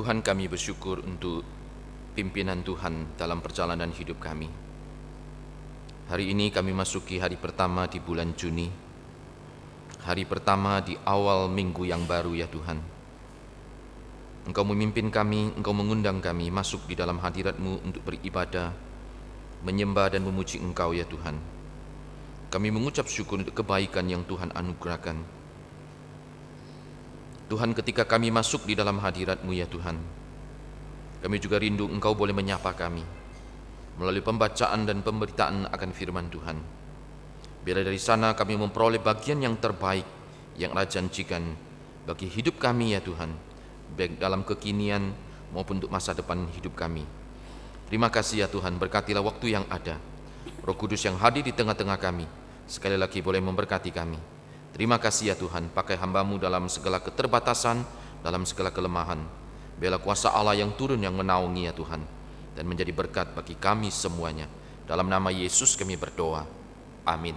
Tuhan kami bersyukur untuk pimpinan Tuhan dalam perjalanan hidup kami. Hari ini kami masuki hari pertama di bulan Juni, hari pertama di awal minggu yang baru ya Tuhan. Engkau memimpin kami, Engkau mengundang kami masuk di dalam hadiratmu untuk beribadah, menyembah dan memuji Engkau ya Tuhan. Kami mengucap syukur untuk kebaikan yang Tuhan anugerahkan Tuhan ketika kami masuk di dalam hadiratmu ya Tuhan Kami juga rindu engkau boleh menyapa kami Melalui pembacaan dan pemberitaan akan firman Tuhan Bila dari sana kami memperoleh bagian yang terbaik Yang Raja janjikan bagi hidup kami ya Tuhan Baik dalam kekinian maupun untuk masa depan hidup kami Terima kasih ya Tuhan berkatilah waktu yang ada Roh Kudus yang hadir di tengah-tengah kami Sekali lagi boleh memberkati kami Terima kasih ya Tuhan, pakai hambamu dalam segala keterbatasan, dalam segala kelemahan. Bela kuasa Allah yang turun yang menaungi ya Tuhan, dan menjadi berkat bagi kami semuanya. Dalam nama Yesus kami berdoa. Amin.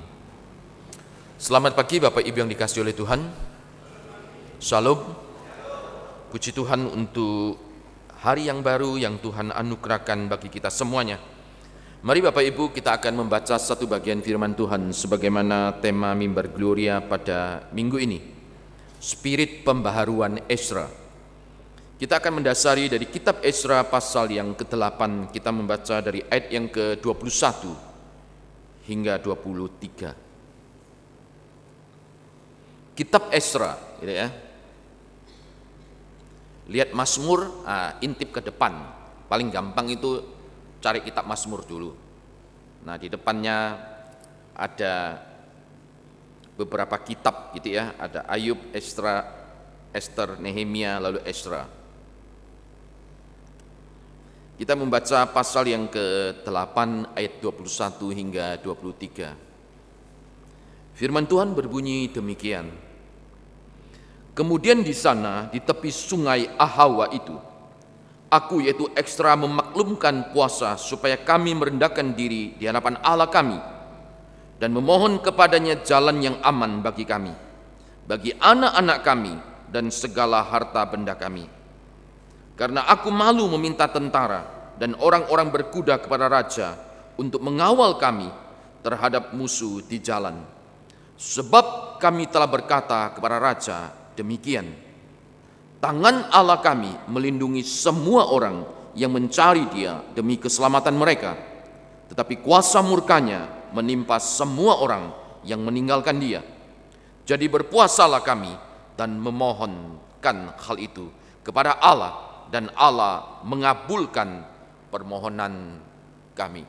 Selamat pagi Bapak Ibu yang dikasih oleh Tuhan. Shalom. Puji Tuhan untuk hari yang baru yang Tuhan anugerahkan bagi kita semuanya. Mari Bapak Ibu kita akan membaca satu bagian firman Tuhan sebagaimana tema mimbar Gloria pada minggu ini. Spirit pembaharuan Esra. Kita akan mendasari dari kitab Esra pasal yang ke-8 kita membaca dari ayat yang ke-21 hingga 23. Kitab Esra, gitu ya. Lihat Masmur, ah, intip ke depan. Paling gampang itu cari kitab Mazmur dulu. Nah, di depannya ada beberapa kitab gitu ya, ada Ayub, Estra, Esther, Nehemia, lalu Esra. Kita membaca pasal yang ke-8 ayat 21 hingga 23. Firman Tuhan berbunyi demikian. Kemudian di sana di tepi sungai Ahawa itu aku yaitu ekstra memaklumkan puasa supaya kami merendahkan diri di hadapan Allah kami dan memohon kepadanya jalan yang aman bagi kami, bagi anak-anak kami dan segala harta benda kami. Karena aku malu meminta tentara dan orang-orang berkuda kepada raja untuk mengawal kami terhadap musuh di jalan. Sebab kami telah berkata kepada raja demikian tangan Allah kami melindungi semua orang yang mencari dia demi keselamatan mereka. Tetapi kuasa murkanya menimpa semua orang yang meninggalkan dia. Jadi berpuasalah kami dan memohonkan hal itu kepada Allah dan Allah mengabulkan permohonan kami.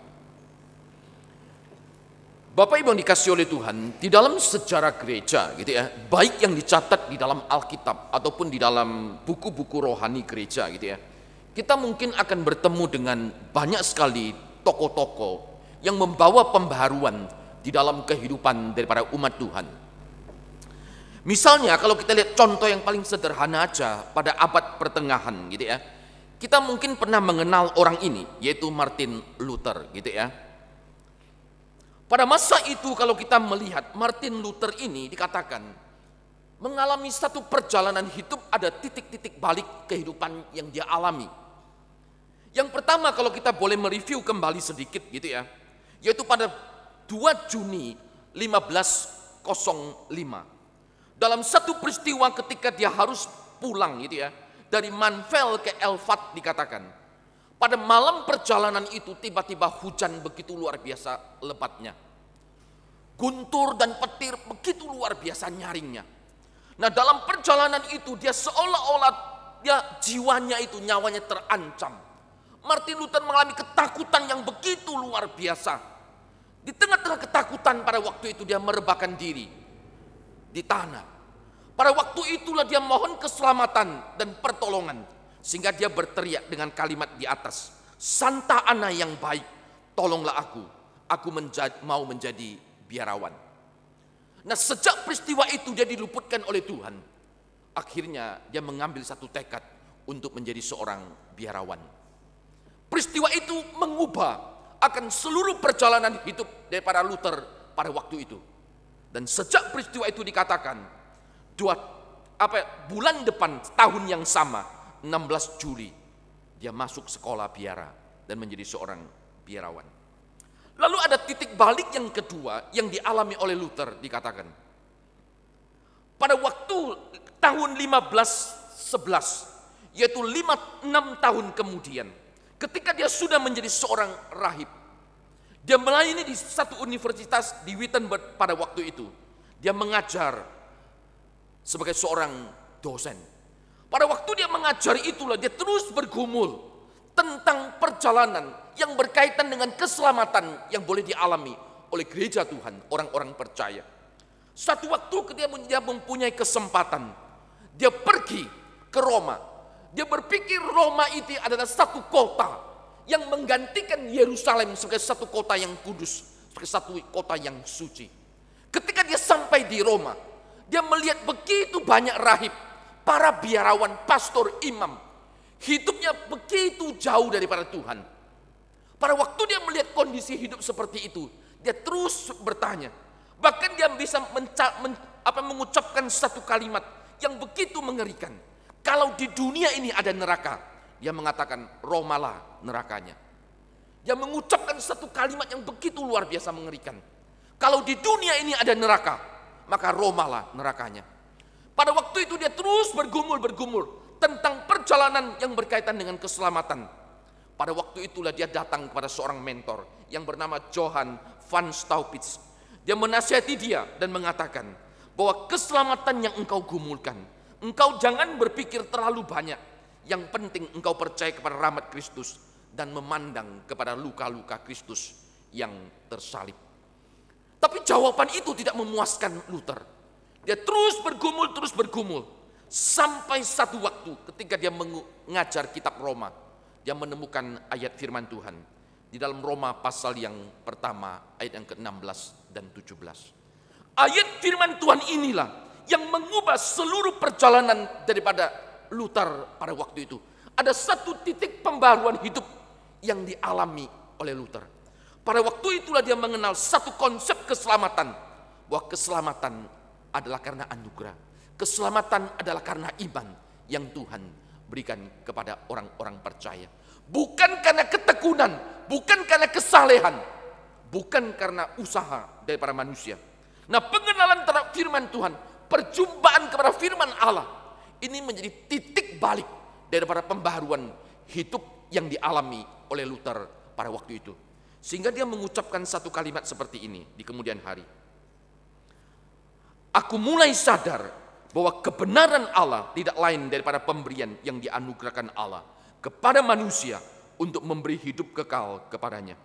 Bapak Ibu yang dikasih oleh Tuhan, di dalam sejarah gereja gitu ya, baik yang dicatat di dalam Alkitab ataupun di dalam buku-buku rohani gereja gitu ya. Kita mungkin akan bertemu dengan banyak sekali toko-toko yang membawa pembaharuan di dalam kehidupan daripada umat Tuhan. Misalnya kalau kita lihat contoh yang paling sederhana aja pada abad pertengahan gitu ya. Kita mungkin pernah mengenal orang ini yaitu Martin Luther gitu ya. Pada masa itu kalau kita melihat Martin Luther ini dikatakan mengalami satu perjalanan hidup ada titik-titik balik kehidupan yang dia alami. Yang pertama kalau kita boleh mereview kembali sedikit gitu ya, yaitu pada 2 Juni 1505. Dalam satu peristiwa ketika dia harus pulang gitu ya, dari Manvel ke Elfat dikatakan. Pada malam perjalanan itu tiba-tiba hujan begitu luar biasa lebatnya. Guntur dan petir begitu luar biasa nyaringnya. Nah dalam perjalanan itu dia seolah-olah dia jiwanya itu nyawanya terancam. Martin Luther mengalami ketakutan yang begitu luar biasa. Di tengah-tengah ketakutan pada waktu itu dia merebahkan diri di tanah. Pada waktu itulah dia mohon keselamatan dan pertolongan sehingga dia berteriak dengan kalimat di atas, Santa Ana yang baik, tolonglah aku, aku menjadi, mau menjadi biarawan. Nah sejak peristiwa itu dia diluputkan oleh Tuhan. Akhirnya dia mengambil satu tekad untuk menjadi seorang biarawan. Peristiwa itu mengubah akan seluruh perjalanan hidup dari para Luther pada waktu itu. Dan sejak peristiwa itu dikatakan, dua apa bulan depan tahun yang sama 16 Juli dia masuk sekolah biara dan menjadi seorang biarawan. Lalu ada titik balik yang kedua yang dialami oleh Luther dikatakan. Pada waktu tahun 1511 yaitu 5 6 tahun kemudian ketika dia sudah menjadi seorang rahib dia melayani di satu universitas di Wittenberg pada waktu itu dia mengajar sebagai seorang dosen pada waktu dia mengajari itulah dia terus bergumul tentang perjalanan yang berkaitan dengan keselamatan yang boleh dialami oleh gereja Tuhan, orang-orang percaya. Satu waktu ketika dia mempunyai kesempatan, dia pergi ke Roma. Dia berpikir Roma itu adalah satu kota yang menggantikan Yerusalem sebagai satu kota yang kudus, sebagai satu kota yang suci. Ketika dia sampai di Roma, dia melihat begitu banyak rahib para biarawan, pastor, imam, hidupnya begitu jauh daripada Tuhan. Pada waktu dia melihat kondisi hidup seperti itu, dia terus bertanya. Bahkan dia bisa men, apa, mengucapkan satu kalimat yang begitu mengerikan. Kalau di dunia ini ada neraka, dia mengatakan romalah nerakanya. Dia mengucapkan satu kalimat yang begitu luar biasa mengerikan. Kalau di dunia ini ada neraka, maka romalah nerakanya. Pada waktu itu dia terus bergumul-bergumul tentang perjalanan yang berkaitan dengan keselamatan. Pada waktu itulah dia datang kepada seorang mentor yang bernama Johan van Staupitz. Dia menasihati dia dan mengatakan bahwa keselamatan yang engkau gumulkan, engkau jangan berpikir terlalu banyak. Yang penting engkau percaya kepada rahmat Kristus dan memandang kepada luka-luka Kristus yang tersalib. Tapi jawaban itu tidak memuaskan Luther. Dia terus bergumul, terus bergumul. Sampai satu waktu ketika dia mengajar kitab Roma, dia menemukan ayat firman Tuhan. Di dalam Roma pasal yang pertama, ayat yang ke-16 dan 17. Ayat firman Tuhan inilah yang mengubah seluruh perjalanan daripada Luther pada waktu itu. Ada satu titik pembaruan hidup yang dialami oleh Luther. Pada waktu itulah dia mengenal satu konsep keselamatan. Bahwa keselamatan adalah karena anugerah. Keselamatan adalah karena iman yang Tuhan berikan kepada orang-orang percaya. Bukan karena ketekunan, bukan karena kesalehan, bukan karena usaha dari para manusia. Nah pengenalan terhadap firman Tuhan, perjumpaan kepada firman Allah, ini menjadi titik balik daripada pembaharuan hidup yang dialami oleh Luther pada waktu itu. Sehingga dia mengucapkan satu kalimat seperti ini di kemudian hari aku mulai sadar bahwa kebenaran Allah tidak lain daripada pemberian yang dianugerahkan Allah kepada manusia untuk memberi hidup kekal kepadanya.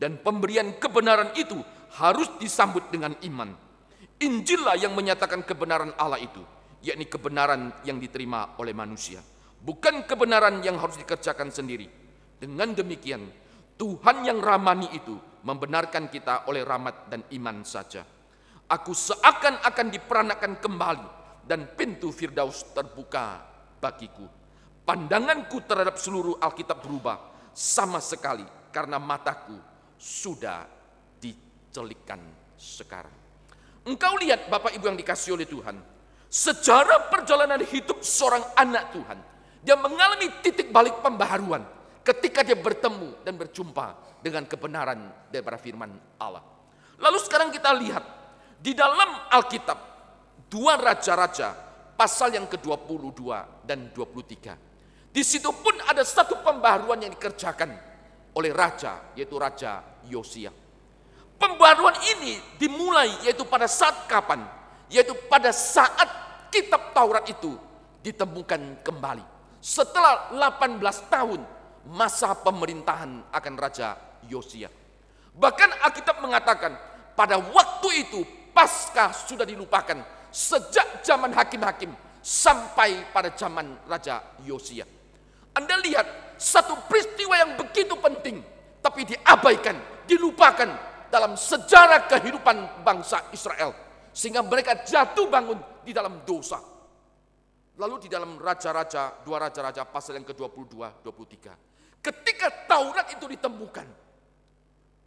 Dan pemberian kebenaran itu harus disambut dengan iman. Injillah yang menyatakan kebenaran Allah itu, yakni kebenaran yang diterima oleh manusia, bukan kebenaran yang harus dikerjakan sendiri. Dengan demikian, Tuhan yang Ramani itu membenarkan kita oleh rahmat dan iman saja. Aku seakan-akan diperanakan kembali dan pintu Firdaus terbuka bagiku. Pandanganku terhadap seluruh Alkitab berubah sama sekali karena mataku sudah dicelikan sekarang. Engkau lihat Bapak Ibu yang dikasih oleh Tuhan. Sejarah perjalanan hidup seorang anak Tuhan. Dia mengalami titik balik pembaharuan ketika dia bertemu dan berjumpa dengan kebenaran daripada firman Allah. Lalu sekarang kita lihat di dalam Alkitab, dua raja-raja, pasal yang ke-22 dan 23. Di situ pun ada satu pembaruan yang dikerjakan oleh raja, yaitu Raja Yosia. Pembaruan ini dimulai yaitu pada saat kapan? Yaitu pada saat kitab Taurat itu ditemukan kembali. Setelah 18 tahun masa pemerintahan akan Raja Yosia. Bahkan Alkitab mengatakan pada waktu itu Pasca sudah dilupakan sejak zaman hakim-hakim sampai pada zaman Raja Yosia. Anda lihat satu peristiwa yang begitu penting tapi diabaikan, dilupakan dalam sejarah kehidupan bangsa Israel sehingga mereka jatuh bangun di dalam dosa. Lalu di dalam raja-raja, dua raja-raja pasal yang ke-22, 23. Ketika Taurat itu ditemukan,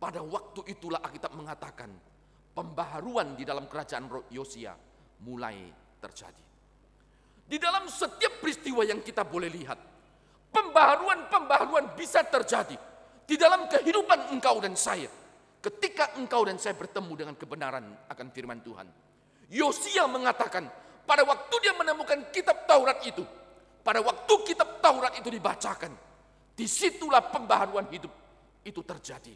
pada waktu itulah Alkitab mengatakan, pembaharuan di dalam kerajaan Yosia mulai terjadi. Di dalam setiap peristiwa yang kita boleh lihat, pembaharuan-pembaharuan bisa terjadi di dalam kehidupan engkau dan saya. Ketika engkau dan saya bertemu dengan kebenaran akan firman Tuhan. Yosia mengatakan, pada waktu dia menemukan kitab Taurat itu, pada waktu kitab Taurat itu dibacakan, disitulah pembaharuan hidup itu terjadi.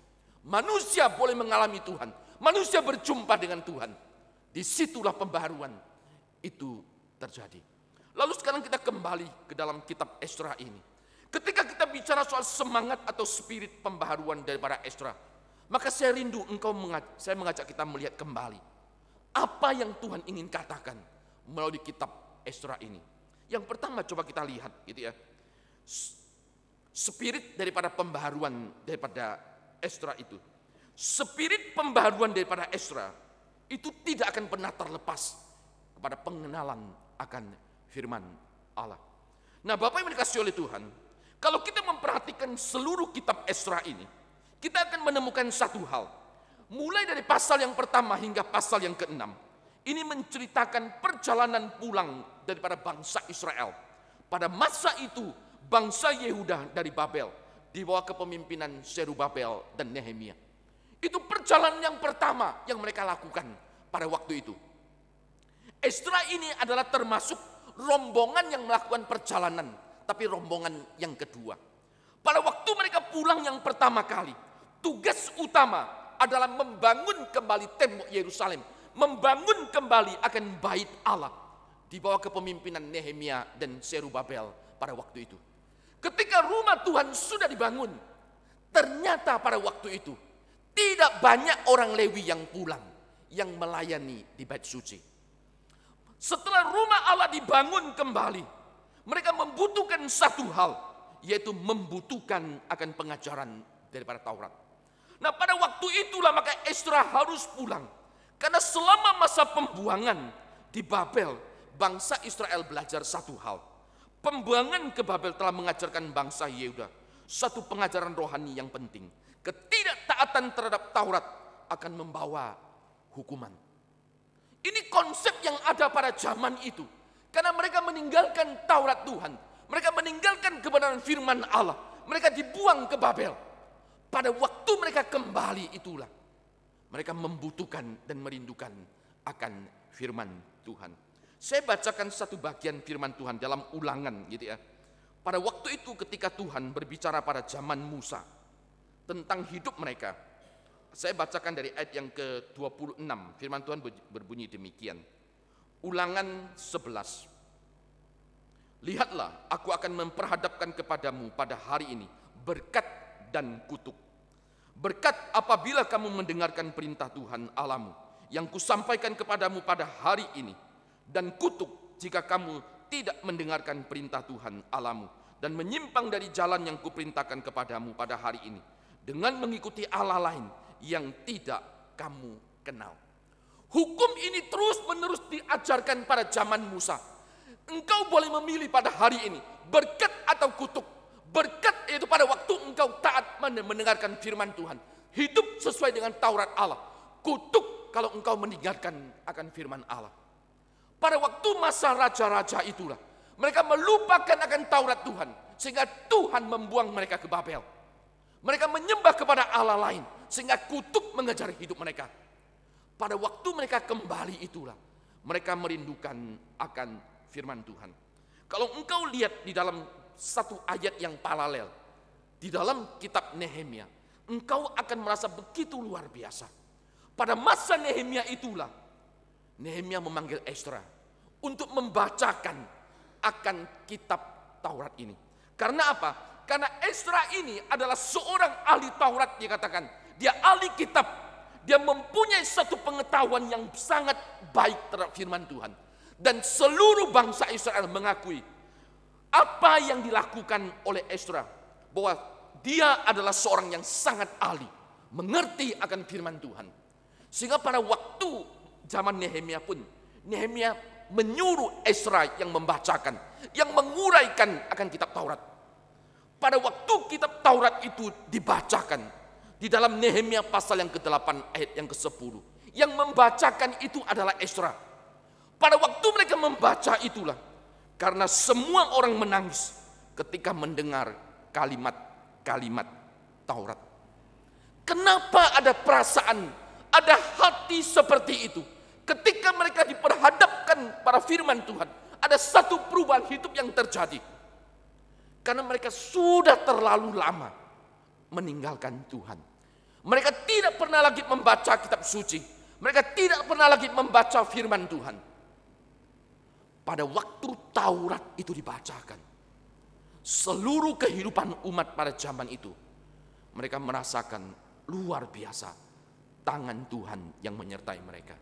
Manusia boleh mengalami Tuhan, Manusia berjumpa dengan Tuhan. Disitulah pembaharuan itu terjadi. Lalu sekarang kita kembali ke dalam kitab Esra ini. Ketika kita bicara soal semangat atau spirit pembaharuan daripada Esra, maka saya rindu engkau mengajak, saya mengajak kita melihat kembali apa yang Tuhan ingin katakan melalui kitab Esra ini. Yang pertama coba kita lihat gitu ya. Spirit daripada pembaharuan daripada Esra itu. Spirit pembaharuan daripada Esra itu tidak akan pernah terlepas kepada pengenalan akan firman Allah. Nah Bapak yang dikasih oleh Tuhan, kalau kita memperhatikan seluruh kitab Esra ini, kita akan menemukan satu hal. Mulai dari pasal yang pertama hingga pasal yang keenam, ini menceritakan perjalanan pulang daripada bangsa Israel. Pada masa itu, bangsa Yehuda dari Babel dibawa ke pemimpinan Serubabel dan Nehemia. Itu perjalanan yang pertama yang mereka lakukan pada waktu itu. Ezra ini adalah termasuk rombongan yang melakukan perjalanan, tapi rombongan yang kedua. Pada waktu mereka pulang yang pertama kali, tugas utama adalah membangun kembali tembok Yerusalem, membangun kembali akan bait Allah di bawah kepemimpinan Nehemia dan Serubabel pada waktu itu. Ketika rumah Tuhan sudah dibangun, ternyata pada waktu itu tidak banyak orang Lewi yang pulang, yang melayani di bait suci. Setelah rumah Allah dibangun kembali, mereka membutuhkan satu hal, yaitu membutuhkan akan pengajaran daripada Taurat. Nah pada waktu itulah maka Esra harus pulang. Karena selama masa pembuangan di Babel, bangsa Israel belajar satu hal. Pembuangan ke Babel telah mengajarkan bangsa Yehuda satu pengajaran rohani yang penting ketidaktaatan terhadap Taurat akan membawa hukuman. Ini konsep yang ada pada zaman itu. Karena mereka meninggalkan Taurat Tuhan. Mereka meninggalkan kebenaran firman Allah. Mereka dibuang ke Babel. Pada waktu mereka kembali itulah. Mereka membutuhkan dan merindukan akan firman Tuhan. Saya bacakan satu bagian firman Tuhan dalam ulangan gitu ya. Pada waktu itu ketika Tuhan berbicara pada zaman Musa tentang hidup mereka. Saya bacakan dari ayat yang ke-26. Firman Tuhan berbunyi demikian. Ulangan 11. Lihatlah, aku akan memperhadapkan kepadamu pada hari ini berkat dan kutuk. Berkat apabila kamu mendengarkan perintah Tuhan alamu yang kusampaikan kepadamu pada hari ini dan kutuk jika kamu tidak mendengarkan perintah Tuhan alamu dan menyimpang dari jalan yang kuperintahkan kepadamu pada hari ini dengan mengikuti Allah lain yang tidak kamu kenal. Hukum ini terus-menerus diajarkan pada zaman Musa. Engkau boleh memilih pada hari ini berkat atau kutuk. Berkat yaitu pada waktu engkau taat mendengarkan firman Tuhan. Hidup sesuai dengan Taurat Allah. Kutuk kalau engkau meninggalkan akan firman Allah. Pada waktu masa raja-raja itulah mereka melupakan akan Taurat Tuhan sehingga Tuhan membuang mereka ke Babel. Mereka menyembah kepada Allah lain sehingga kutuk mengejar hidup mereka. Pada waktu mereka kembali itulah mereka merindukan akan firman Tuhan. Kalau engkau lihat di dalam satu ayat yang paralel di dalam kitab Nehemia, engkau akan merasa begitu luar biasa. Pada masa Nehemia itulah Nehemia memanggil Esra untuk membacakan akan kitab Taurat ini. Karena apa? Karena Ezra ini adalah seorang ahli Taurat dikatakan. Dia ahli kitab. Dia mempunyai satu pengetahuan yang sangat baik terhadap firman Tuhan. Dan seluruh bangsa Israel mengakui apa yang dilakukan oleh Ezra. Bahwa dia adalah seorang yang sangat ahli. Mengerti akan firman Tuhan. Sehingga pada waktu zaman Nehemia pun. Nehemia menyuruh Ezra yang membacakan. Yang menguraikan akan kitab Taurat. Pada waktu kitab Taurat itu dibacakan di dalam Nehemia pasal yang ke-8 ayat yang ke-10. Yang membacakan itu adalah Esra. Pada waktu mereka membaca itulah karena semua orang menangis ketika mendengar kalimat-kalimat Taurat. Kenapa ada perasaan, ada hati seperti itu? Ketika mereka diperhadapkan pada firman Tuhan, ada satu perubahan hidup yang terjadi karena mereka sudah terlalu lama meninggalkan Tuhan. Mereka tidak pernah lagi membaca kitab suci. Mereka tidak pernah lagi membaca firman Tuhan. Pada waktu Taurat itu dibacakan. Seluruh kehidupan umat pada zaman itu. Mereka merasakan luar biasa tangan Tuhan yang menyertai mereka.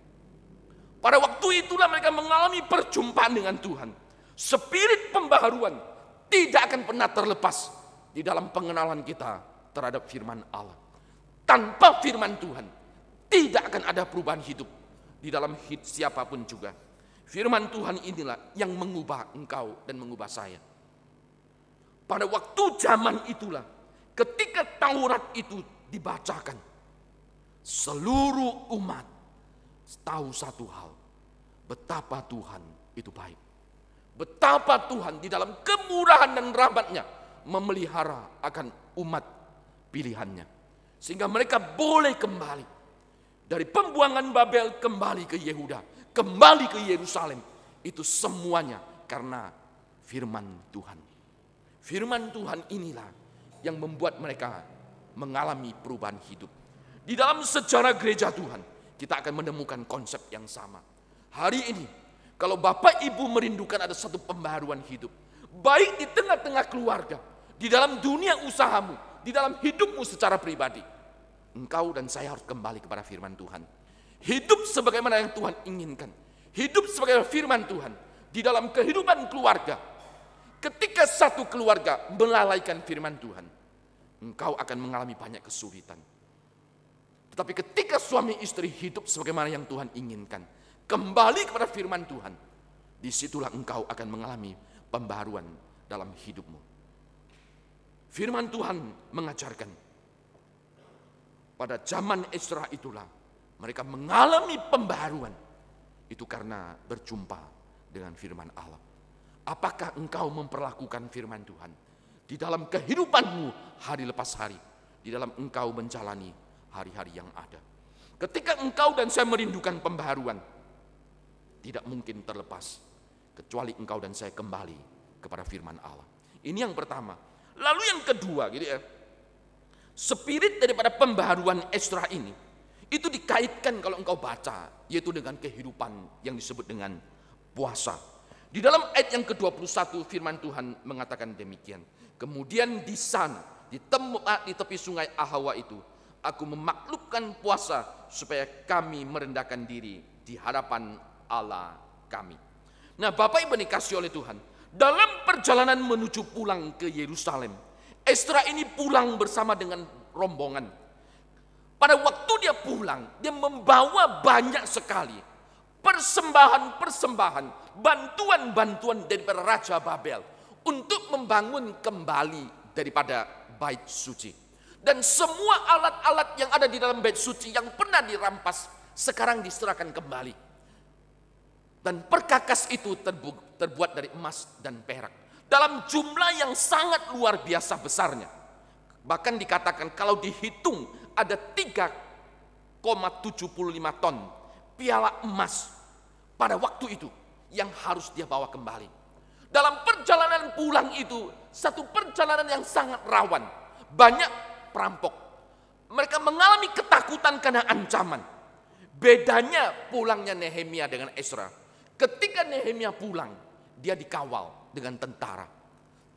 Pada waktu itulah mereka mengalami perjumpaan dengan Tuhan. Spirit pembaharuan tidak akan pernah terlepas di dalam pengenalan kita terhadap firman Allah. Tanpa firman Tuhan, tidak akan ada perubahan hidup di dalam hidup siapapun juga. Firman Tuhan inilah yang mengubah engkau dan mengubah saya. Pada waktu zaman itulah, ketika Taurat itu dibacakan, seluruh umat tahu satu hal, betapa Tuhan itu baik. Betapa Tuhan di dalam kemurahan dan rahmatnya memelihara akan umat pilihannya. Sehingga mereka boleh kembali. Dari pembuangan Babel kembali ke Yehuda. Kembali ke Yerusalem. Itu semuanya karena firman Tuhan. Firman Tuhan inilah yang membuat mereka mengalami perubahan hidup. Di dalam sejarah gereja Tuhan, kita akan menemukan konsep yang sama. Hari ini kalau bapak ibu merindukan ada satu pembaharuan hidup. Baik di tengah-tengah keluarga, di dalam dunia usahamu, di dalam hidupmu secara pribadi. Engkau dan saya harus kembali kepada firman Tuhan. Hidup sebagaimana yang Tuhan inginkan. Hidup sebagai firman Tuhan. Di dalam kehidupan keluarga. Ketika satu keluarga melalaikan firman Tuhan. Engkau akan mengalami banyak kesulitan. Tetapi ketika suami istri hidup sebagaimana yang Tuhan inginkan Kembali kepada firman Tuhan. Disitulah engkau akan mengalami pembaruan dalam hidupmu. Firman Tuhan mengajarkan. Pada zaman Esra itulah mereka mengalami pembaruan. Itu karena berjumpa dengan firman Allah. Apakah engkau memperlakukan firman Tuhan di dalam kehidupanmu hari lepas hari? Di dalam engkau menjalani hari-hari yang ada. Ketika engkau dan saya merindukan pembaharuan, tidak mungkin terlepas kecuali engkau dan saya kembali kepada firman Allah. Ini yang pertama. Lalu yang kedua gitu ya. Spirit daripada pembaharuan Ezra ini itu dikaitkan kalau engkau baca yaitu dengan kehidupan yang disebut dengan puasa. Di dalam ayat yang ke-21 firman Tuhan mengatakan demikian. Kemudian di sana di, tempat, ah, di tepi sungai Ahawa itu aku memaklukkan puasa supaya kami merendahkan diri di hadapan Allah kami. Nah Bapak Ibu dikasih oleh Tuhan, dalam perjalanan menuju pulang ke Yerusalem, Estra ini pulang bersama dengan rombongan. Pada waktu dia pulang, dia membawa banyak sekali persembahan-persembahan, bantuan-bantuan dari Raja Babel untuk membangun kembali daripada bait suci. Dan semua alat-alat yang ada di dalam bait suci yang pernah dirampas sekarang diserahkan kembali dan perkakas itu terbuat dari emas dan perak. Dalam jumlah yang sangat luar biasa besarnya. Bahkan dikatakan kalau dihitung ada 3,75 ton piala emas pada waktu itu yang harus dia bawa kembali. Dalam perjalanan pulang itu satu perjalanan yang sangat rawan. Banyak perampok. Mereka mengalami ketakutan karena ancaman. Bedanya pulangnya Nehemia dengan Ezra. Ketika Nehemia pulang, dia dikawal dengan tentara.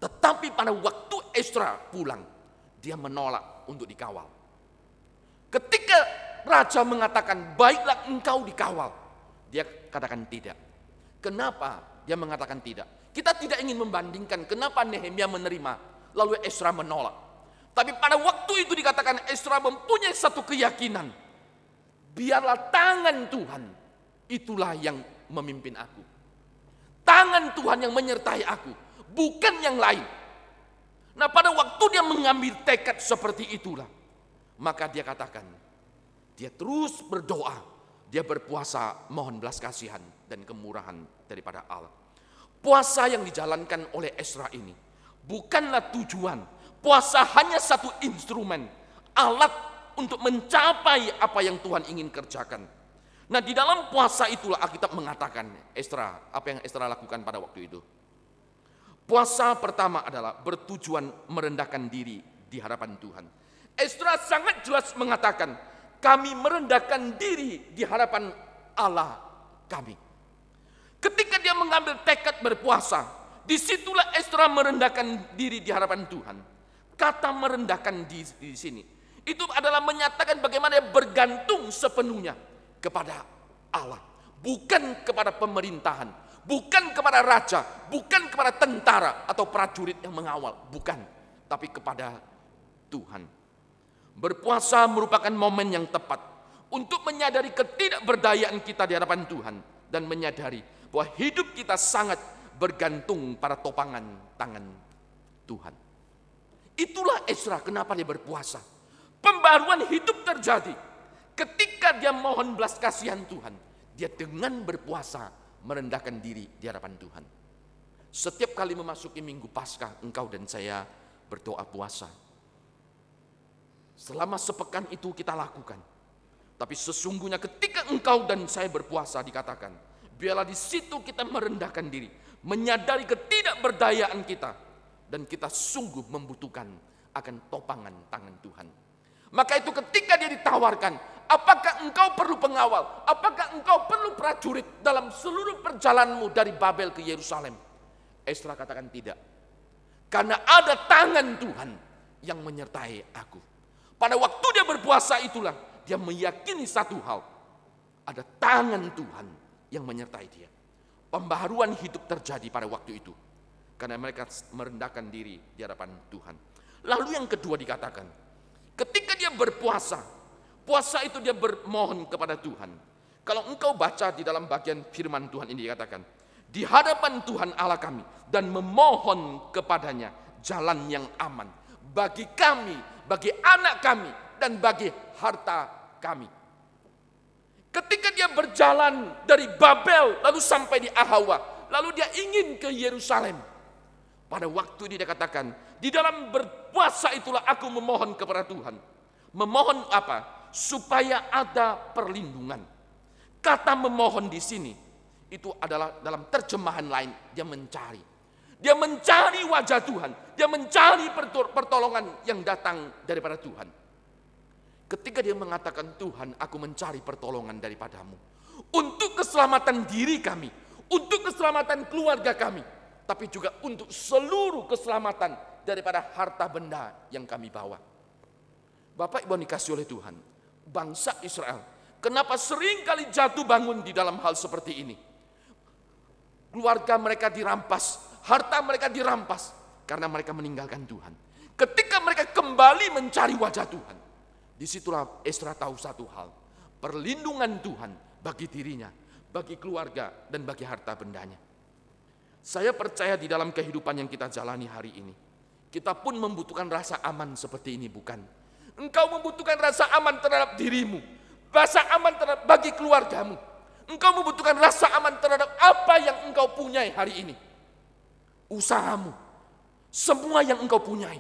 Tetapi pada waktu Ezra pulang, dia menolak untuk dikawal. Ketika raja mengatakan, "Baiklah engkau dikawal." Dia katakan tidak. Kenapa dia mengatakan tidak? Kita tidak ingin membandingkan kenapa Nehemia menerima lalu Ezra menolak. Tapi pada waktu itu dikatakan Ezra mempunyai satu keyakinan. Biarlah tangan Tuhan itulah yang memimpin aku. Tangan Tuhan yang menyertai aku, bukan yang lain. Nah pada waktu dia mengambil tekad seperti itulah, maka dia katakan, dia terus berdoa, dia berpuasa mohon belas kasihan dan kemurahan daripada Allah. Puasa yang dijalankan oleh Esra ini bukanlah tujuan, puasa hanya satu instrumen, alat untuk mencapai apa yang Tuhan ingin kerjakan Nah di dalam puasa itulah Alkitab mengatakan Estra, apa yang Estra lakukan pada waktu itu. Puasa pertama adalah bertujuan merendahkan diri di hadapan Tuhan. Estra sangat jelas mengatakan, kami merendahkan diri di hadapan Allah kami. Ketika dia mengambil tekad berpuasa, disitulah Estra merendahkan diri di hadapan Tuhan. Kata merendahkan di, di sini, itu adalah menyatakan bagaimana bergantung sepenuhnya kepada Allah, bukan kepada pemerintahan, bukan kepada raja, bukan kepada tentara atau prajurit yang mengawal, bukan, tapi kepada Tuhan. Berpuasa merupakan momen yang tepat untuk menyadari ketidakberdayaan kita di hadapan Tuhan dan menyadari bahwa hidup kita sangat bergantung pada topangan tangan Tuhan. Itulah Ezra kenapa dia berpuasa. Pembaruan hidup terjadi Ketika dia mohon belas kasihan Tuhan, dia dengan berpuasa merendahkan diri di hadapan Tuhan. Setiap kali memasuki minggu Paskah, engkau dan saya berdoa puasa. Selama sepekan itu kita lakukan. Tapi sesungguhnya ketika engkau dan saya berpuasa dikatakan, biarlah di situ kita merendahkan diri, menyadari ketidakberdayaan kita dan kita sungguh membutuhkan akan topangan tangan Tuhan. Maka itu ketika dia ditawarkan, Apakah engkau perlu pengawal? Apakah engkau perlu prajurit dalam seluruh perjalananmu dari Babel ke Yerusalem? Esra katakan tidak. Karena ada tangan Tuhan yang menyertai aku. Pada waktu dia berpuasa itulah dia meyakini satu hal. Ada tangan Tuhan yang menyertai dia. Pembaharuan hidup terjadi pada waktu itu. Karena mereka merendahkan diri di hadapan Tuhan. Lalu yang kedua dikatakan, ketika dia berpuasa, Puasa itu dia bermohon kepada Tuhan. Kalau engkau baca di dalam bagian firman Tuhan ini dikatakan, di hadapan Tuhan Allah kami dan memohon kepadanya jalan yang aman bagi kami, bagi anak kami dan bagi harta kami. Ketika dia berjalan dari Babel lalu sampai di Ahawa, lalu dia ingin ke Yerusalem. Pada waktu dia katakan, di dalam berpuasa itulah aku memohon kepada Tuhan. Memohon apa? supaya ada perlindungan. Kata memohon di sini itu adalah dalam terjemahan lain dia mencari. Dia mencari wajah Tuhan, dia mencari pertolongan yang datang daripada Tuhan. Ketika dia mengatakan Tuhan, aku mencari pertolongan daripadamu untuk keselamatan diri kami, untuk keselamatan keluarga kami, tapi juga untuk seluruh keselamatan daripada harta benda yang kami bawa. Bapak Ibu dikasih oleh Tuhan, bangsa Israel. Kenapa sering kali jatuh bangun di dalam hal seperti ini? Keluarga mereka dirampas, harta mereka dirampas karena mereka meninggalkan Tuhan. Ketika mereka kembali mencari wajah Tuhan, disitulah Esra tahu satu hal: perlindungan Tuhan bagi dirinya, bagi keluarga, dan bagi harta bendanya. Saya percaya di dalam kehidupan yang kita jalani hari ini, kita pun membutuhkan rasa aman seperti ini, bukan? Engkau membutuhkan rasa aman terhadap dirimu, rasa aman terhadap bagi keluargamu. Engkau membutuhkan rasa aman terhadap apa yang engkau punyai hari ini. Usahamu, semua yang engkau punyai,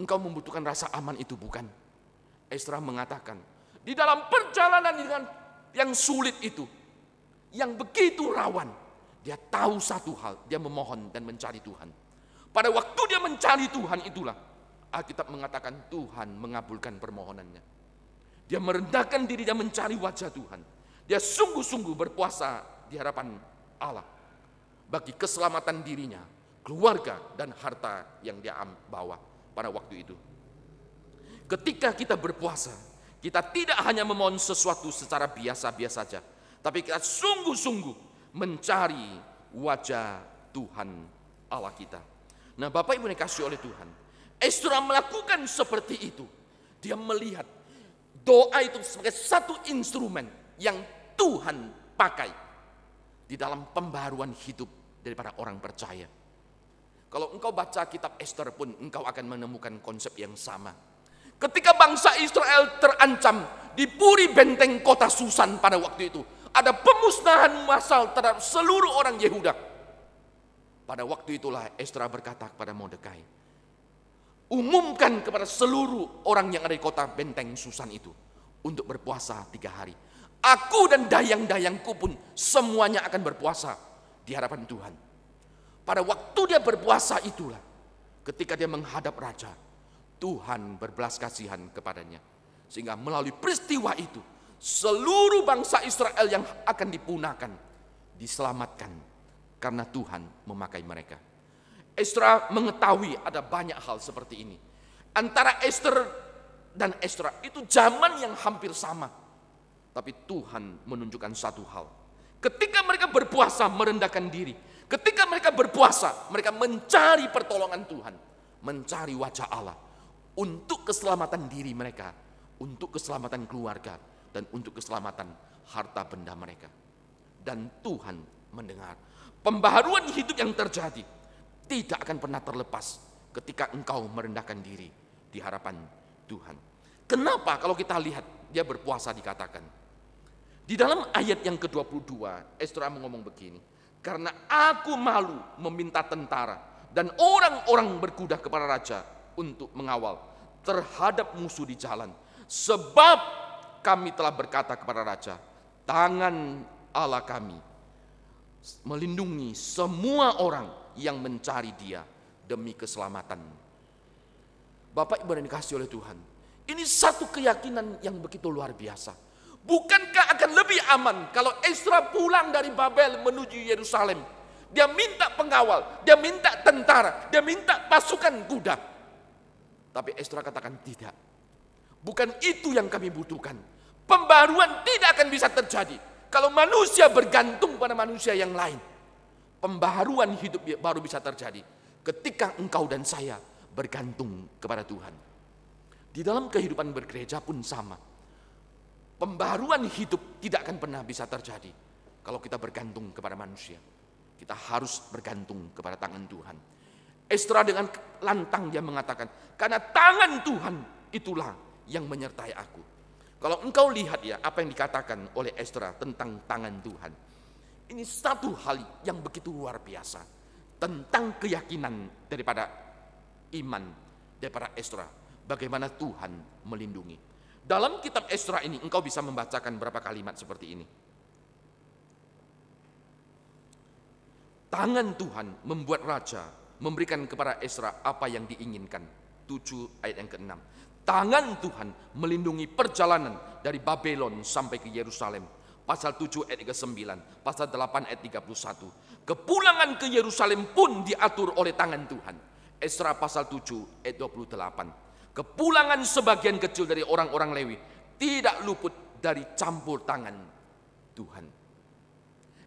engkau membutuhkan rasa aman itu bukan? Esra mengatakan, di dalam perjalanan dengan yang sulit itu, yang begitu rawan, dia tahu satu hal, dia memohon dan mencari Tuhan. Pada waktu dia mencari Tuhan itulah Alkitab mengatakan Tuhan mengabulkan permohonannya. Dia merendahkan diri dan mencari wajah Tuhan. Dia sungguh-sungguh berpuasa di hadapan Allah bagi keselamatan dirinya, keluarga dan harta yang dia bawa pada waktu itu. Ketika kita berpuasa, kita tidak hanya memohon sesuatu secara biasa-biasa saja, tapi kita sungguh-sungguh mencari wajah Tuhan Allah kita. Nah, Bapak Ibu yang kasih oleh Tuhan, Esra melakukan seperti itu. Dia melihat doa itu sebagai satu instrumen yang Tuhan pakai di dalam pembaruan hidup daripada orang percaya. Kalau engkau baca kitab Esther pun engkau akan menemukan konsep yang sama. Ketika bangsa Israel terancam di puri benteng kota Susan pada waktu itu, ada pemusnahan massal terhadap seluruh orang Yehuda. Pada waktu itulah Esther berkata kepada Mordekai, umumkan kepada seluruh orang yang ada di kota benteng Susan itu untuk berpuasa tiga hari. Aku dan dayang-dayangku pun semuanya akan berpuasa di hadapan Tuhan. Pada waktu dia berpuasa itulah ketika dia menghadap raja, Tuhan berbelas kasihan kepadanya. Sehingga melalui peristiwa itu seluruh bangsa Israel yang akan dipunahkan diselamatkan karena Tuhan memakai mereka. Esther mengetahui ada banyak hal seperti ini. Antara Esther dan Esther itu zaman yang hampir sama. Tapi Tuhan menunjukkan satu hal. Ketika mereka berpuasa merendahkan diri, ketika mereka berpuasa, mereka mencari pertolongan Tuhan, mencari wajah Allah untuk keselamatan diri mereka, untuk keselamatan keluarga, dan untuk keselamatan harta benda mereka. Dan Tuhan mendengar pembaharuan hidup yang terjadi tidak akan pernah terlepas ketika engkau merendahkan diri di hadapan Tuhan. Kenapa kalau kita lihat dia berpuasa dikatakan. Di dalam ayat yang ke-22 Esra mengomong begini, karena aku malu meminta tentara dan orang-orang berkuda kepada raja untuk mengawal terhadap musuh di jalan. Sebab kami telah berkata kepada raja, tangan Allah kami melindungi semua orang yang mencari dia demi keselamatan. Bapak Ibu yang dikasih oleh Tuhan, ini satu keyakinan yang begitu luar biasa. Bukankah akan lebih aman kalau Ezra pulang dari Babel menuju Yerusalem? Dia minta pengawal, dia minta tentara, dia minta pasukan kuda. Tapi Ezra katakan tidak. Bukan itu yang kami butuhkan. Pembaruan tidak akan bisa terjadi kalau manusia bergantung pada manusia yang lain. Pembaharuan hidup baru bisa terjadi ketika engkau dan saya bergantung kepada Tuhan. Di dalam kehidupan bergereja pun sama. Pembaharuan hidup tidak akan pernah bisa terjadi kalau kita bergantung kepada manusia. Kita harus bergantung kepada tangan Tuhan. Estra dengan lantang dia mengatakan, karena tangan Tuhan itulah yang menyertai aku. Kalau engkau lihat ya apa yang dikatakan oleh Estra tentang tangan Tuhan. Ini satu hal yang begitu luar biasa tentang keyakinan daripada iman daripada Esra. Bagaimana Tuhan melindungi. Dalam kitab Esra ini engkau bisa membacakan berapa kalimat seperti ini. Tangan Tuhan membuat raja memberikan kepada Esra apa yang diinginkan. 7 ayat yang ke-6. Tangan Tuhan melindungi perjalanan dari Babylon sampai ke Yerusalem pasal 7 ayat 39, pasal 8 ayat 31. Kepulangan ke Yerusalem pun diatur oleh tangan Tuhan. Esra pasal 7 ayat 28. Kepulangan sebagian kecil dari orang-orang Lewi tidak luput dari campur tangan Tuhan.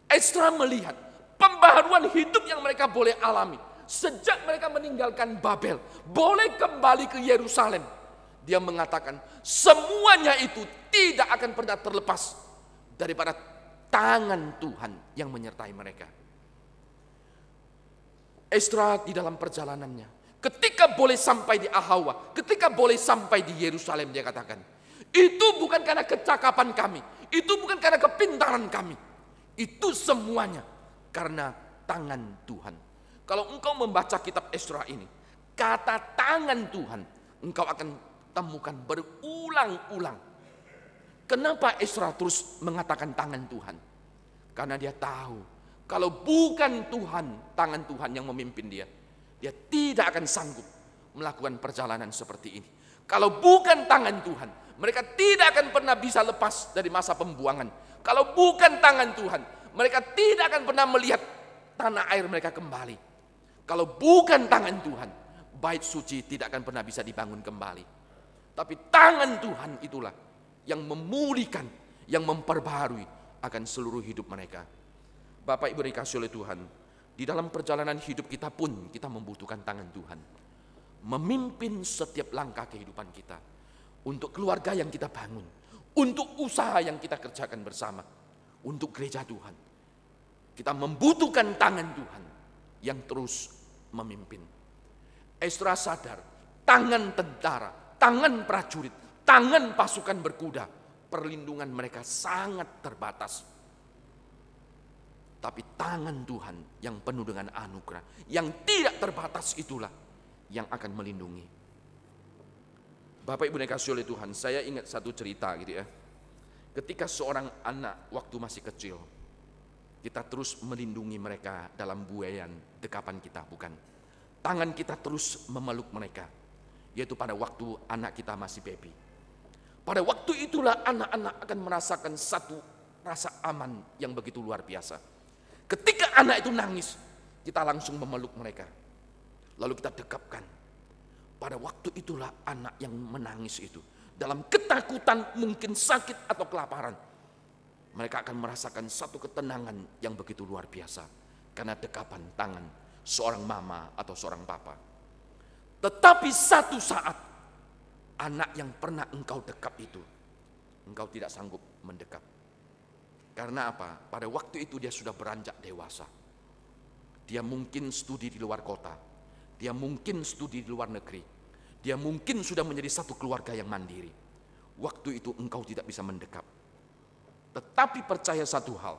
Esra melihat pembaharuan hidup yang mereka boleh alami sejak mereka meninggalkan Babel, boleh kembali ke Yerusalem. Dia mengatakan, semuanya itu tidak akan pernah terlepas daripada tangan Tuhan yang menyertai mereka. Ezra di dalam perjalanannya. Ketika boleh sampai di Ahawa, ketika boleh sampai di Yerusalem dia katakan, itu bukan karena kecakapan kami, itu bukan karena kepintaran kami. Itu semuanya karena tangan Tuhan. Kalau engkau membaca kitab Ezra ini, kata tangan Tuhan, engkau akan temukan berulang-ulang Kenapa Esra terus mengatakan tangan Tuhan? Karena dia tahu kalau bukan Tuhan, tangan Tuhan yang memimpin dia, dia tidak akan sanggup melakukan perjalanan seperti ini. Kalau bukan tangan Tuhan, mereka tidak akan pernah bisa lepas dari masa pembuangan. Kalau bukan tangan Tuhan, mereka tidak akan pernah melihat tanah air mereka kembali. Kalau bukan tangan Tuhan, bait suci tidak akan pernah bisa dibangun kembali. Tapi tangan Tuhan itulah yang memulihkan, yang memperbaharui akan seluruh hidup mereka. Bapak Ibu dikasih oleh Tuhan, di dalam perjalanan hidup kita pun kita membutuhkan tangan Tuhan. Memimpin setiap langkah kehidupan kita. Untuk keluarga yang kita bangun. Untuk usaha yang kita kerjakan bersama. Untuk gereja Tuhan. Kita membutuhkan tangan Tuhan yang terus memimpin. Esra sadar, tangan tentara, tangan prajurit, tangan pasukan berkuda, perlindungan mereka sangat terbatas. Tapi tangan Tuhan yang penuh dengan anugerah, yang tidak terbatas itulah yang akan melindungi. Bapak Ibu yang kasih oleh Tuhan, saya ingat satu cerita gitu ya. Ketika seorang anak waktu masih kecil, kita terus melindungi mereka dalam buayan dekapan kita, bukan? Tangan kita terus memeluk mereka, yaitu pada waktu anak kita masih baby pada waktu itulah anak-anak akan merasakan satu rasa aman yang begitu luar biasa. Ketika anak itu nangis, kita langsung memeluk mereka. Lalu kita dekapkan. Pada waktu itulah anak yang menangis itu. Dalam ketakutan, mungkin sakit atau kelaparan. Mereka akan merasakan satu ketenangan yang begitu luar biasa. Karena dekapan tangan seorang mama atau seorang papa. Tetapi satu saat anak yang pernah engkau dekap itu. Engkau tidak sanggup mendekap. Karena apa? Pada waktu itu dia sudah beranjak dewasa. Dia mungkin studi di luar kota. Dia mungkin studi di luar negeri. Dia mungkin sudah menjadi satu keluarga yang mandiri. Waktu itu engkau tidak bisa mendekap. Tetapi percaya satu hal.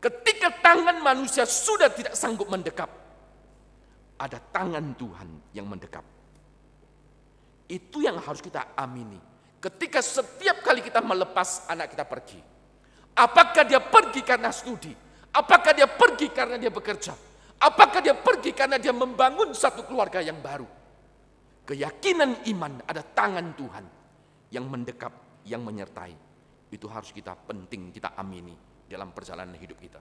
Ketika tangan manusia sudah tidak sanggup mendekap, ada tangan Tuhan yang mendekap. Itu yang harus kita amini. Ketika setiap kali kita melepas anak kita pergi, apakah dia pergi karena studi? Apakah dia pergi karena dia bekerja? Apakah dia pergi karena dia membangun satu keluarga yang baru? Keyakinan iman ada tangan Tuhan yang mendekap, yang menyertai. Itu harus kita penting, kita amini dalam perjalanan hidup kita.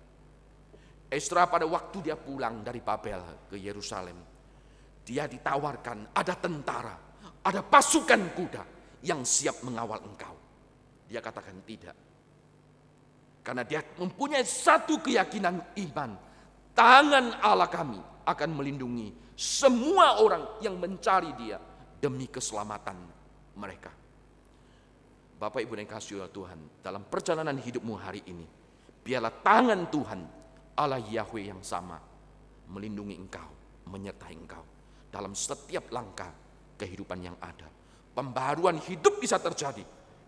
Esra pada waktu dia pulang dari Babel ke Yerusalem, dia ditawarkan ada tentara ada pasukan kuda yang siap mengawal engkau. Dia katakan tidak. Karena dia mempunyai satu keyakinan iman. Tangan Allah kami akan melindungi semua orang yang mencari dia demi keselamatan mereka. Bapak Ibu yang kasih Tuhan, dalam perjalanan hidupmu hari ini, biarlah tangan Tuhan Allah Yahweh yang sama melindungi engkau, menyertai engkau dalam setiap langkah kehidupan yang ada. Pembaruan hidup bisa terjadi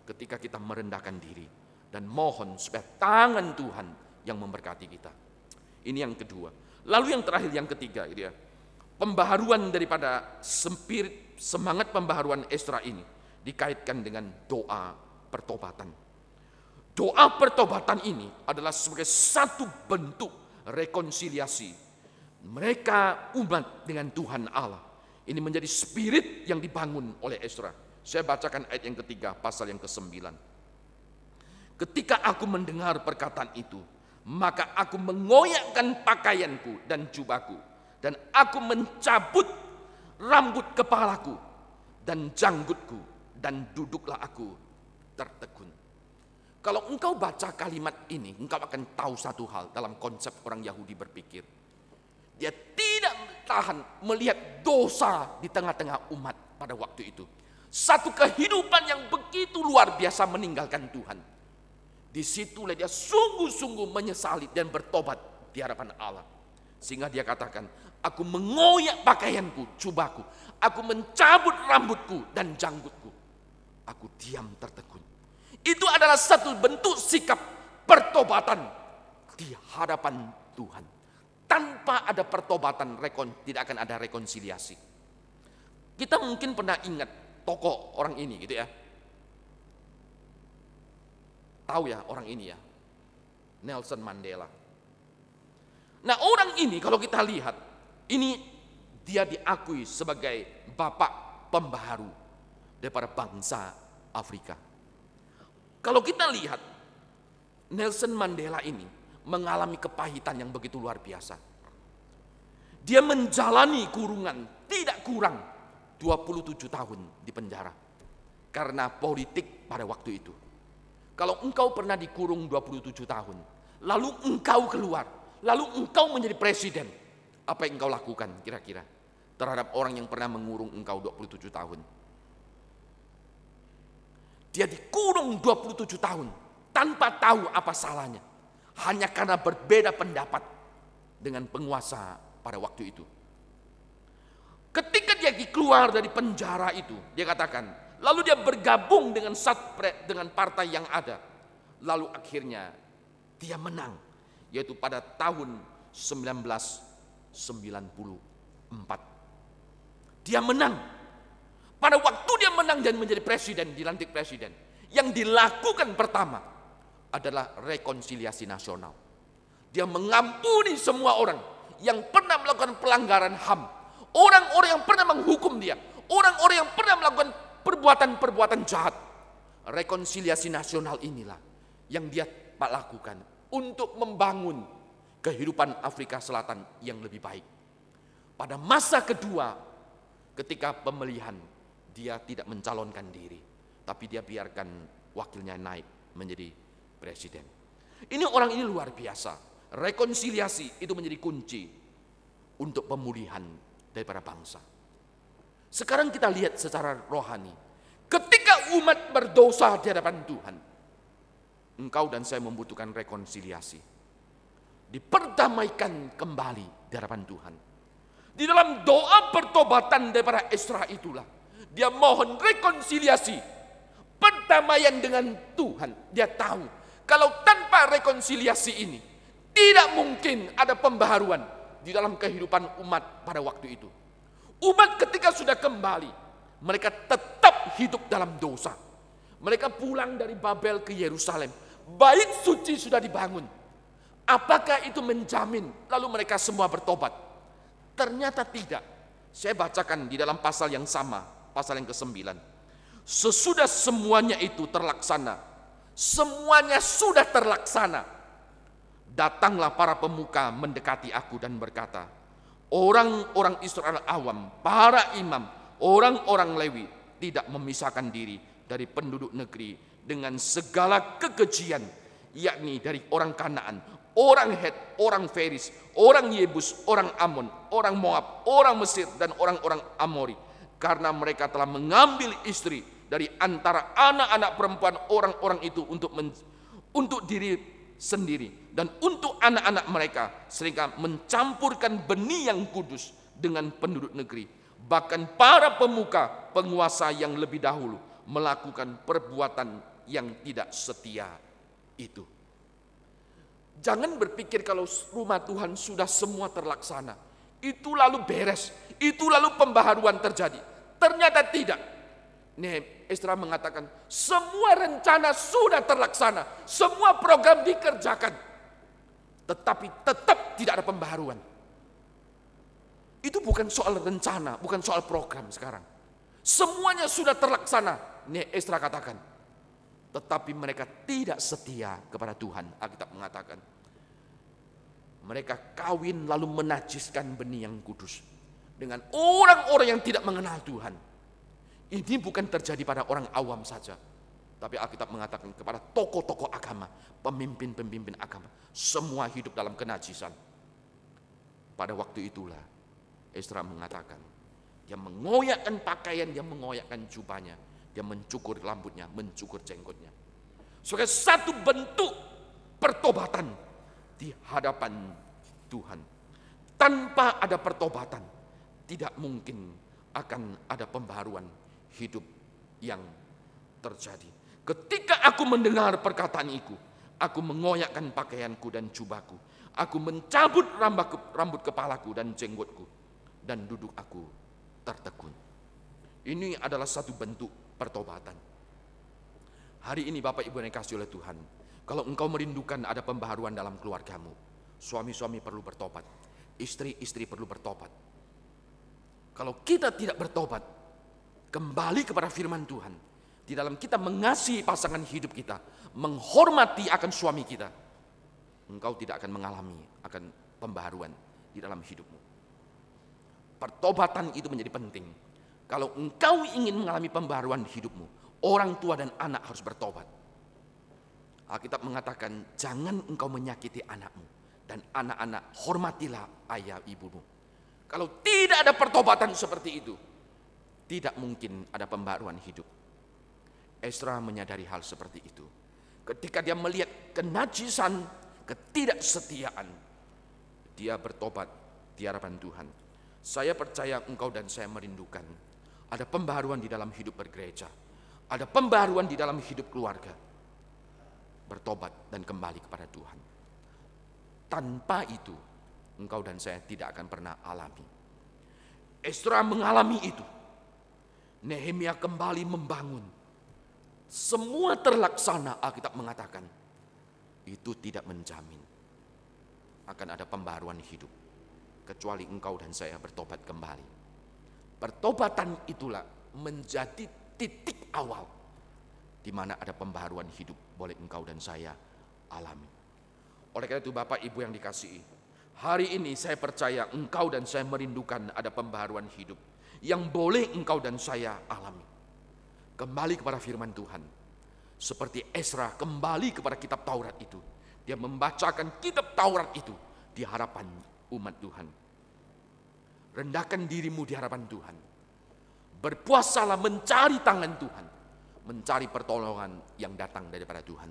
ketika kita merendahkan diri dan mohon supaya tangan Tuhan yang memberkati kita. Ini yang kedua. Lalu yang terakhir yang ketiga ini gitu ya. Pembaharuan daripada sempir, semangat pembaharuan Esra ini dikaitkan dengan doa pertobatan. Doa pertobatan ini adalah sebagai satu bentuk rekonsiliasi mereka umat dengan Tuhan Allah ini menjadi spirit yang dibangun oleh Ezra. Saya bacakan ayat yang ketiga, pasal yang kesembilan. Ketika aku mendengar perkataan itu, maka aku mengoyakkan pakaianku dan jubahku, dan aku mencabut rambut kepalaku dan janggutku, dan duduklah aku tertegun. Kalau engkau baca kalimat ini, engkau akan tahu satu hal dalam konsep orang Yahudi berpikir. Dia tidak tahan melihat dosa di tengah-tengah umat pada waktu itu. Satu kehidupan yang begitu luar biasa meninggalkan Tuhan. Disitulah dia sungguh-sungguh menyesali dan bertobat di hadapan Allah. Sehingga dia katakan, aku mengoyak pakaianku, cubaku. Aku mencabut rambutku dan janggutku. Aku diam tertekun Itu adalah satu bentuk sikap pertobatan di hadapan Tuhan. Tanpa ada pertobatan rekon, tidak akan ada rekonsiliasi. Kita mungkin pernah ingat toko orang ini gitu ya. Tahu ya orang ini ya. Nelson Mandela. Nah, orang ini kalau kita lihat, ini dia diakui sebagai bapak pembaharu daripada bangsa Afrika. Kalau kita lihat Nelson Mandela ini mengalami kepahitan yang begitu luar biasa. Dia menjalani kurungan tidak kurang 27 tahun di penjara karena politik pada waktu itu. Kalau engkau pernah dikurung 27 tahun, lalu engkau keluar, lalu engkau menjadi presiden, apa yang engkau lakukan kira-kira terhadap orang yang pernah mengurung engkau 27 tahun? Dia dikurung 27 tahun tanpa tahu apa salahnya hanya karena berbeda pendapat dengan penguasa pada waktu itu. Ketika dia keluar dari penjara itu, dia katakan, lalu dia bergabung dengan satpre dengan partai yang ada. Lalu akhirnya dia menang, yaitu pada tahun 1994. Dia menang. Pada waktu dia menang dan menjadi presiden, dilantik presiden, yang dilakukan pertama adalah rekonsiliasi nasional. Dia mengampuni semua orang yang pernah melakukan pelanggaran HAM, orang-orang yang pernah menghukum dia, orang-orang yang pernah melakukan perbuatan-perbuatan jahat. Rekonsiliasi nasional inilah yang dia lakukan untuk membangun kehidupan Afrika Selatan yang lebih baik. Pada masa kedua, ketika pemilihan, dia tidak mencalonkan diri, tapi dia biarkan wakilnya naik menjadi presiden. Ini orang ini luar biasa. Rekonsiliasi itu menjadi kunci untuk pemulihan daripada bangsa. Sekarang kita lihat secara rohani. Ketika umat berdosa di hadapan Tuhan, engkau dan saya membutuhkan rekonsiliasi. Diperdamaikan kembali di hadapan Tuhan. Di dalam doa pertobatan daripada para Israel itulah. Dia mohon rekonsiliasi. Perdamaian dengan Tuhan. Dia tahu kalau tanpa rekonsiliasi ini, tidak mungkin ada pembaharuan di dalam kehidupan umat pada waktu itu. Umat ketika sudah kembali, mereka tetap hidup dalam dosa. Mereka pulang dari Babel ke Yerusalem. Bait suci sudah dibangun. Apakah itu menjamin lalu mereka semua bertobat? Ternyata tidak. Saya bacakan di dalam pasal yang sama, pasal yang ke-9. Sesudah semuanya itu terlaksana, Semuanya sudah terlaksana. Datanglah para pemuka mendekati aku dan berkata, orang-orang Israel awam, para imam, orang-orang Lewi tidak memisahkan diri dari penduduk negeri dengan segala kekejian, yakni dari orang Kanaan, orang Het, orang Feris, orang Yebus, orang Amon, orang Moab, orang Mesir, dan orang-orang Amori. Karena mereka telah mengambil istri dari antara anak-anak perempuan orang-orang itu untuk men, untuk diri sendiri dan untuk anak-anak mereka sehingga mencampurkan benih yang kudus dengan penduduk negeri bahkan para pemuka penguasa yang lebih dahulu melakukan perbuatan yang tidak setia itu jangan berpikir kalau rumah Tuhan sudah semua terlaksana itu lalu beres itu lalu pembaharuan terjadi ternyata tidak Nih, Esra mengatakan, semua rencana sudah terlaksana, semua program dikerjakan. Tetapi tetap tidak ada pembaharuan. Itu bukan soal rencana, bukan soal program sekarang. Semuanya sudah terlaksana, nih Esra katakan. Tetapi mereka tidak setia kepada Tuhan, Alkitab mengatakan. Mereka kawin lalu menajiskan benih yang kudus. Dengan orang-orang yang tidak mengenal Tuhan ini bukan terjadi pada orang awam saja. Tapi Alkitab mengatakan kepada tokoh-tokoh agama, pemimpin-pemimpin agama, semua hidup dalam kenajisan. Pada waktu itulah Ezra mengatakan, dia mengoyakkan pakaian, dia mengoyakkan jubahnya, dia mencukur rambutnya, mencukur jenggotnya. Sebagai satu bentuk pertobatan di hadapan Tuhan. Tanpa ada pertobatan, tidak mungkin akan ada pembaruan hidup yang terjadi. Ketika aku mendengar perkataan itu, aku mengoyakkan pakaianku dan jubahku. Aku mencabut rambut kepalaku dan jenggotku. Dan duduk aku tertekun. Ini adalah satu bentuk pertobatan. Hari ini Bapak Ibu yang kasih oleh Tuhan. Kalau engkau merindukan ada pembaharuan dalam keluargamu. Suami-suami perlu bertobat. Istri-istri perlu bertobat. Kalau kita tidak bertobat, Kembali kepada firman Tuhan. Di dalam kita mengasihi pasangan hidup kita. Menghormati akan suami kita. Engkau tidak akan mengalami akan pembaharuan di dalam hidupmu. Pertobatan itu menjadi penting. Kalau engkau ingin mengalami pembaharuan di hidupmu, orang tua dan anak harus bertobat. Alkitab mengatakan, jangan engkau menyakiti anakmu. Dan anak-anak hormatilah ayah ibumu. Kalau tidak ada pertobatan seperti itu, tidak mungkin ada pembaruan hidup. Ezra menyadari hal seperti itu. Ketika dia melihat kenajisan, ketidaksetiaan, dia bertobat di hadapan Tuhan. Saya percaya engkau dan saya merindukan ada pembaruan di dalam hidup bergereja, ada pembaruan di dalam hidup keluarga. Bertobat dan kembali kepada Tuhan. Tanpa itu, engkau dan saya tidak akan pernah alami. Esra mengalami itu. Nehemia kembali membangun. Semua terlaksana Alkitab mengatakan. Itu tidak menjamin akan ada pembaruan hidup kecuali engkau dan saya bertobat kembali. Pertobatan itulah menjadi titik awal di mana ada pembaruan hidup boleh engkau dan saya alami. Oleh karena itu Bapak Ibu yang dikasihi, hari ini saya percaya engkau dan saya merindukan ada pembaruan hidup yang boleh engkau dan saya alami. Kembali kepada firman Tuhan. Seperti Esra kembali kepada kitab Taurat itu. Dia membacakan kitab Taurat itu di hadapan umat Tuhan. Rendahkan dirimu di hadapan Tuhan. Berpuasalah mencari tangan Tuhan. Mencari pertolongan yang datang daripada Tuhan.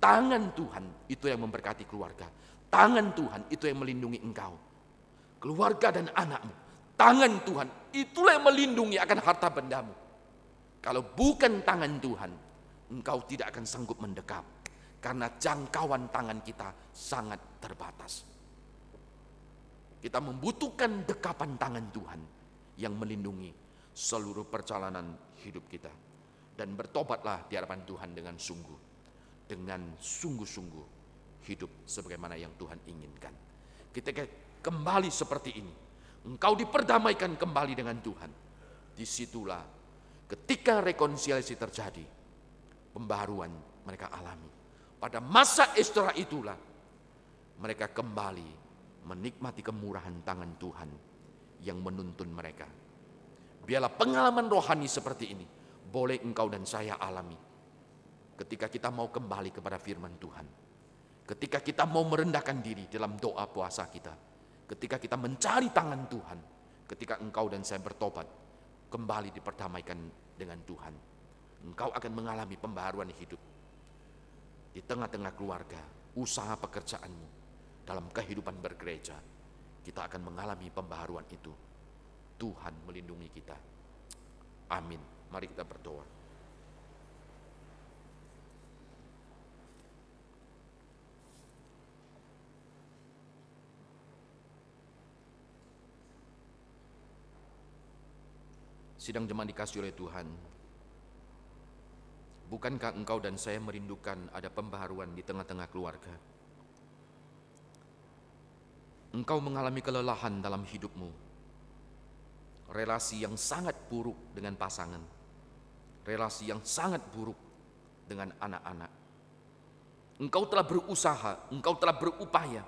Tangan Tuhan itu yang memberkati keluarga. Tangan Tuhan itu yang melindungi engkau. Keluarga dan anakmu tangan Tuhan. Itulah yang melindungi akan harta bendamu. Kalau bukan tangan Tuhan, engkau tidak akan sanggup mendekap. Karena jangkauan tangan kita sangat terbatas. Kita membutuhkan dekapan tangan Tuhan yang melindungi seluruh perjalanan hidup kita. Dan bertobatlah di hadapan Tuhan dengan sungguh. Dengan sungguh-sungguh hidup sebagaimana yang Tuhan inginkan. Kita kembali seperti ini Engkau diperdamaikan kembali dengan Tuhan. Disitulah ketika rekonsiliasi terjadi, pembaruan mereka alami. Pada masa istirahat itulah mereka kembali menikmati kemurahan tangan Tuhan yang menuntun mereka. Biarlah pengalaman rohani seperti ini boleh engkau dan saya alami ketika kita mau kembali kepada firman Tuhan. Ketika kita mau merendahkan diri dalam doa puasa kita ketika kita mencari tangan Tuhan, ketika engkau dan saya bertobat, kembali diperdamaikan dengan Tuhan. Engkau akan mengalami pembaharuan hidup di tengah-tengah keluarga, usaha pekerjaanmu, dalam kehidupan bergereja. Kita akan mengalami pembaharuan itu. Tuhan melindungi kita. Amin. Mari kita berdoa. Sidang jemaat dikasih oleh Tuhan. Bukankah engkau dan saya merindukan ada pembaharuan di tengah-tengah keluarga? Engkau mengalami kelelahan dalam hidupmu, relasi yang sangat buruk dengan pasangan, relasi yang sangat buruk dengan anak-anak. Engkau telah berusaha, engkau telah berupaya.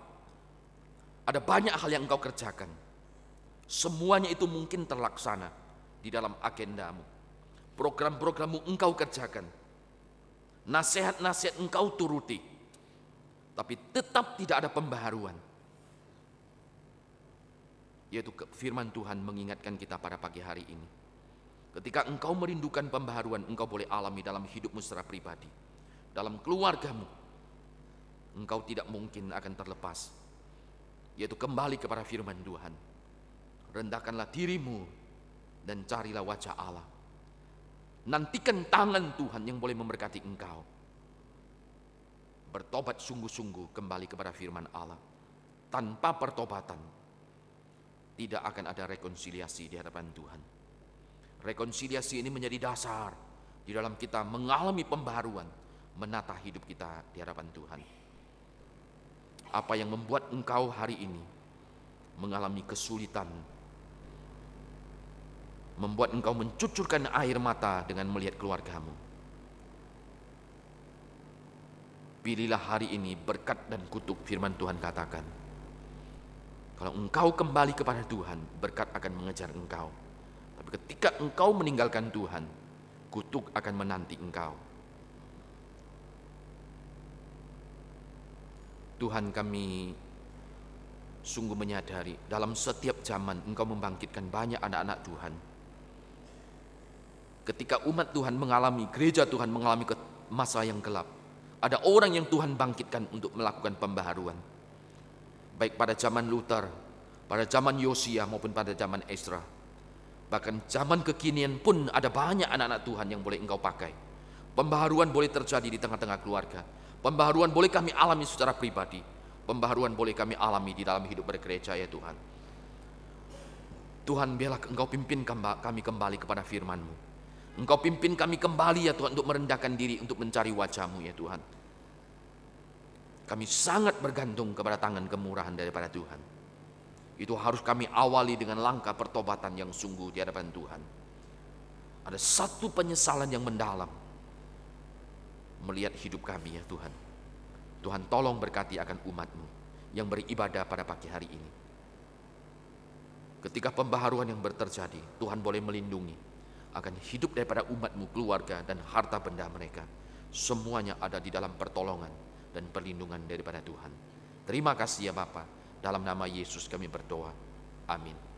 Ada banyak hal yang engkau kerjakan. Semuanya itu mungkin terlaksana di dalam agendamu. Program-programmu engkau kerjakan. Nasihat-nasihat engkau turuti. Tapi tetap tidak ada pembaharuan. Yaitu firman Tuhan mengingatkan kita pada pagi hari ini. Ketika engkau merindukan pembaharuan, engkau boleh alami dalam hidupmu secara pribadi. Dalam keluargamu, engkau tidak mungkin akan terlepas. Yaitu kembali kepada firman Tuhan. Rendahkanlah dirimu dan carilah wajah Allah. Nantikan tangan Tuhan yang boleh memberkati engkau. Bertobat sungguh-sungguh kembali kepada firman Allah. Tanpa pertobatan, tidak akan ada rekonsiliasi di hadapan Tuhan. Rekonsiliasi ini menjadi dasar di dalam kita mengalami pembaruan, menata hidup kita di hadapan Tuhan. Apa yang membuat engkau hari ini mengalami kesulitan membuat engkau mencucurkan air mata dengan melihat keluargamu. Pilihlah hari ini berkat dan kutuk firman Tuhan katakan. Kalau engkau kembali kepada Tuhan, berkat akan mengejar engkau. Tapi ketika engkau meninggalkan Tuhan, kutuk akan menanti engkau. Tuhan kami sungguh menyadari dalam setiap zaman engkau membangkitkan banyak anak-anak Tuhan. -anak Ketika umat Tuhan mengalami, gereja Tuhan mengalami masa yang gelap. Ada orang yang Tuhan bangkitkan untuk melakukan pembaharuan. Baik pada zaman Luther, pada zaman Yosia maupun pada zaman Ezra. Bahkan zaman kekinian pun ada banyak anak-anak Tuhan yang boleh engkau pakai. Pembaharuan boleh terjadi di tengah-tengah keluarga. Pembaharuan boleh kami alami secara pribadi. Pembaharuan boleh kami alami di dalam hidup bergereja ya Tuhan. Tuhan biarlah engkau pimpin kami kembali kepada firman-Mu. Engkau pimpin kami kembali ya Tuhan untuk merendahkan diri untuk mencari wajahmu ya Tuhan. Kami sangat bergantung kepada tangan kemurahan daripada Tuhan. Itu harus kami awali dengan langkah pertobatan yang sungguh di hadapan Tuhan. Ada satu penyesalan yang mendalam melihat hidup kami ya Tuhan. Tuhan tolong berkati akan umatmu yang beribadah pada pagi hari ini. Ketika pembaharuan yang berterjadi, Tuhan boleh melindungi, akan hidup daripada umatmu, keluarga dan harta benda mereka. Semuanya ada di dalam pertolongan dan perlindungan daripada Tuhan. Terima kasih ya Bapa. Dalam nama Yesus kami berdoa. Amin.